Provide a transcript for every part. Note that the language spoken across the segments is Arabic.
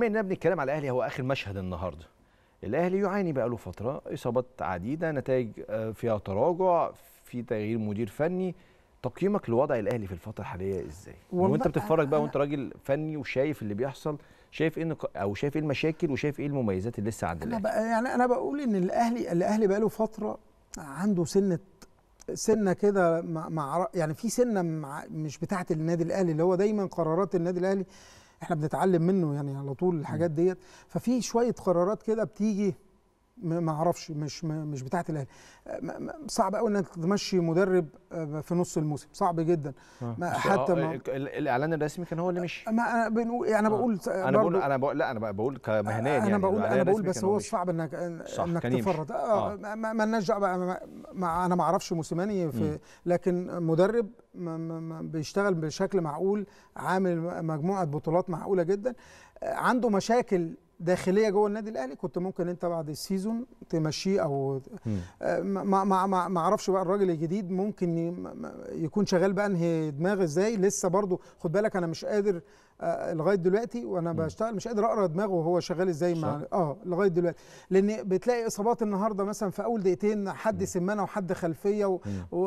بما اننا بنتكلم على الاهلي هو اخر مشهد النهارده الاهلي يعاني بقاله فتره اصابات عديده نتائج آه، فيها تراجع في تغيير مدير فني تقييمك لوضع الاهلي في الفتره الحاليه ازاي وانت بتتفرج بقى آه، وانت راجل فني وشايف اللي بيحصل شايف ايه او شايف ايه المشاكل وشايف ايه المميزات اللي لسه عند الاهلي انا يعني انا بقول ان الاهلي الاهلي بقاله فتره عنده سنه سنه كده مع يعني في سنه مش بتاعه النادي الاهلي اللي هو دايما قرارات النادي الاهلي احنا بنتعلم منه يعني على طول الحاجات ديت ففي شويه قرارات كده بتيجي ما اعرفش مش مش بتاعه الاهلي صعب قوي انك تمشي مدرب آه، في نص الموسم صعب جدا آه. ما حتى آه، ما الاعلان الرسمي كان هو اللي مشي ما انا بنقول يعني انا بقول انا بقول انا بقول لا انا بقول كمهنات يعني انا بقول انا بقول بس هو صعب انك انك تفرط اه ما لناش دعوه انا ما اعرفش موسيماني في لكن مدرب بيشتغل بشكل معقول عامل مجموعه بطولات معقوله جدا عنده مشاكل داخليه جوه النادي الاهلي كنت ممكن انت بعد السيزون تمشيه او ما ما ما اعرفش بقى الراجل الجديد ممكن يكون شغال بقى انهي دماغ ازاي لسه برضو خد بالك انا مش قادر آه، لغايه دلوقتي وانا بشتغل مش قادر اقرا دماغه وهو شغال ازاي مع اه لغايه دلوقتي لان بتلاقي اصابات النهارده مثلا في اول دقيقتين حد سمانه وحد خلفيه و... و...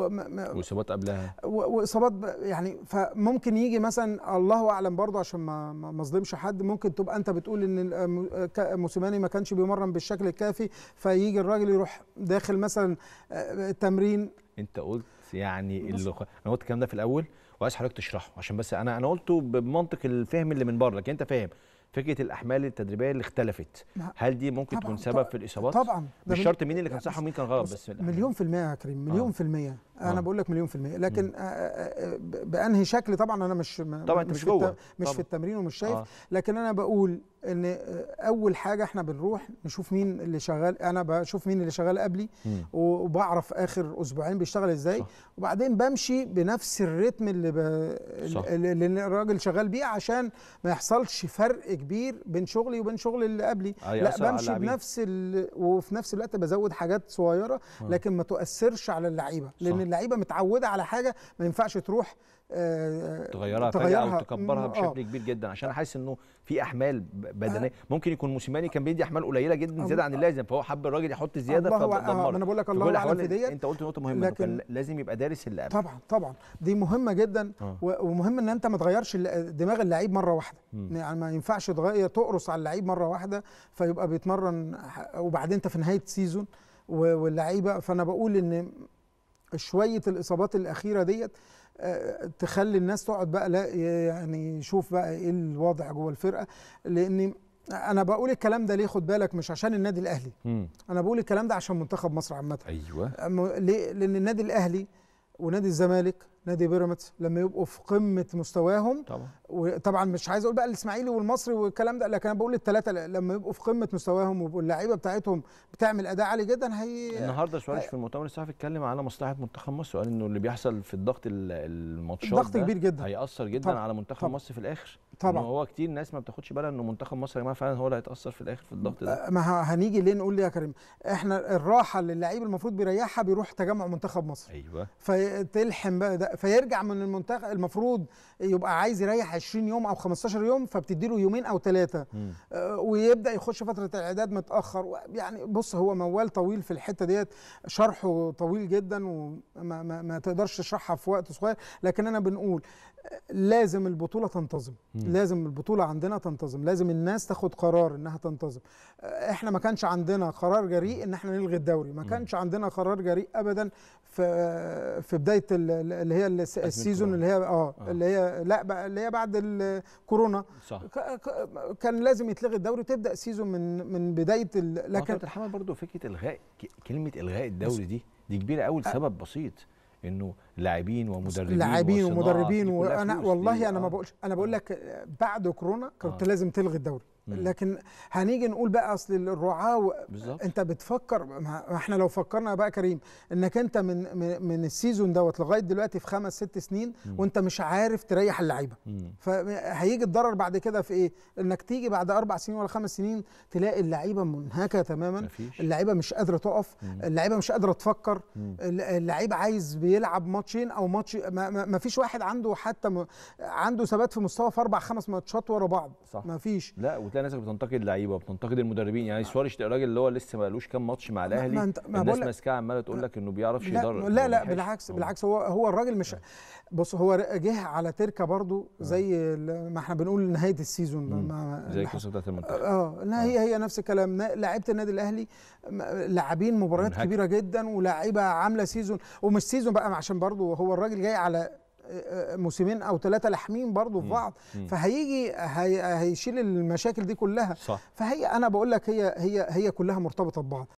واصابات قبلها و... واصابات ب... يعني فممكن يجي مثلا الله اعلم برضه عشان ما ما اظلمش حد ممكن تبقى انت بتقول ان آه، آه، موسيماني ما كانش بيمرن بالشكل الكافي فيجي الراجل يروح داخل مثلا التمرين انت قلت يعني اللي انا قلت الكلام ده في الاول وعايز حضرتك تشرحه عشان بس انا انا قلته بمنطق الفهم اللي من بره لكن انت فاهم فكره الاحمال التدريبيه اللي اختلفت هل دي ممكن تكون سبب في الاصابات طبعا مش شرط مين اللي كان صح ومين كان غلط بس, بس مليون في الميه يا كريم آه. مليون آه. في الميه انا آه. بقول لك مليون في الميه لكن آه،, آه،, آه بانهي شكل طبعا انا مش طبعا مش, مش جوه في الت... مش طبعًا. في التمرين ومش شايف آه. لكن انا بقول ان آه، اول حاجه احنا بنروح نشوف مين اللي شغال انا بشوف مين اللي شغال قبلي وبعرف اخر اسبوعين بيشتغل ازاي صح. وبعدين بمشي بنفس الريتم اللي ب... اللي الراجل شغال بيه عشان ما يحصلش فرق كبير بين شغلي وبين شغل اللي قبلي لا بمشي بنفس ال... وفي نفس الوقت بزود حاجات صغيره لكن ما تؤثرش على اللعيبه لان اللعيبه متعوده على حاجه ما ينفعش تروح تغيرها, تغيرها او تكبرها بشكل آه. كبير جدا عشان حاسس انه في احمال بدنيه آه. ممكن يكون موسيماني كان بيدي احمال قليله جدا زياده عن آه. اللازم فهو حب الراجل يحط زياده فدمر آه انا بقول لك الله اعلم في ديت انت قلت نقطه مهمه لكن لازم يبقى دارس اللعب طبعا طبعا دي مهمه جدا آه. ومهم ان انت ما تغيرش دماغ اللعيب مره واحده م. يعني ما ينفعش تغير تقرص على اللعيب مره واحده فيبقى بيتمرن وبعدين انت في نهايه سيزون واللعيبه فانا بقول ان شويه الاصابات الاخيره ديت تخلي الناس تقعد بقى لا يعني شوف بقى ايه الوضع جوه الفرقه لان انا بقول الكلام ده ليه خد بالك مش عشان النادي الاهلي م. انا بقول الكلام ده عشان منتخب مصر عامه ايوه ليه لان النادي الاهلي ونادي الزمالك نادي بيراميدز لما يبقوا في قمه مستواهم طبعا وطبعا مش عايز اقول بقى الاسماعيلي والمصري والكلام ده لكن انا بقول الثلاثه لما يبقوا في قمه مستواهم واللعيبه بتاعتهم بتعمل اداء عالي جدا هي النهارده شوارش في المؤتمر الصحفي اتكلم على مصلحه منتخب مصر وقال انه اللي بيحصل في الضغط الماتشات الضغط كبير جدا هياثر جدا طبعا. على منتخب مصر في الاخر طبعا هو كتير ناس ما بتاخدش بالها انه منتخب مصر يا جماعه فعلا هو اللي هيتاثر في الاخر في الضغط ده أه، ما هنيجي ليه نقول ليه يا كريم احنا الراحه اللي اللعيب المفروض بيريحها بيروح تجمع منتخب مصر ايوه فتلحم بقى ده فيرجع من المنتخب المفروض يبقى عايز يريح 20 يوم او 15 يوم فبتدي له يومين او ثلاثه أه، ويبدا يخش فتره الاعداد متاخر يعني بص هو موال طويل في الحته ديت شرحه طويل جدا وما ما, ما تقدرش تشرحها في وقت صغير لكن انا بنقول أه، لازم البطوله تنتظم لازم البطوله عندنا تنتظم لازم الناس تاخد قرار انها تنتظم آه، احنا ما كانش عندنا قرار جريء ان احنا نلغي الدوري ما كانش عندنا قرار جريء ابدا في في بدايه اللي هي السيزون اللي هي اه, آه. اللي هي لا اللي هي بعد الكورونا صح. كان لازم يتلغي الدوري وتبدا سيزون من من بدايه لكن كابتن حمد برضه فكره الغاء كلمه الغاء الدوري دي دي كبيره قوي آه. لسبب بسيط انه لاعبين ومدربين لاعبين ومدربين وانا والله انا ما بقولش انا بقول لك بعد كورونا كنت آه. لازم تلغي الدوري لكن هنيجي نقول بقى اصل الرعاه انت بتفكر ما احنا لو فكرنا بقى كريم انك انت من من السيزون دوت لغايه دلوقتي في خمس ست سنين مم. وانت مش عارف تريح اللعيبه فهيجي الضرر بعد كده في ايه؟ انك تيجي بعد اربع سنين ولا خمس سنين تلاقي اللعيبه منهكه تماما مفيش. اللعيبه مش قادره تقف اللعيبه مش قادره تفكر اللعيب عايز بيلعب ماتشين او ماتش ما, ما فيش واحد عنده حتى م... عنده ثبات في مستوى في اربع خمس ماتشات ورا بعض صح ما فيش لا هتلاقي نفسك بتنتقد لعيبه وبتنتقد المدربين يعني آه. سواريش ده راجل اللي هو لسه ما لوش كام ماتش مع الاهلي ما ما الناس ماسكاه عماله تقول لك انه بيعرفش يدرب لا لا بالعكس هو. بالعكس هو هو الراجل مش آه. بص هو جه على تركه برضو آه. زي ما احنا بنقول نهايه السيزون زي القصه بتاعت المنتخب اه لا هي هي نفس الكلام لعيبه النادي الاهلي لاعبين مباريات كبيره جدا ولاعيبه عامله سيزون ومش سيزون بقى عشان برضو هو الراجل جاي على موسمين او ثلاثه لحمين برضو في بعض فهيجي هي هيشيل المشاكل دي كلها صح. فهي انا بقول لك هي هي هي كلها مرتبطه ببعض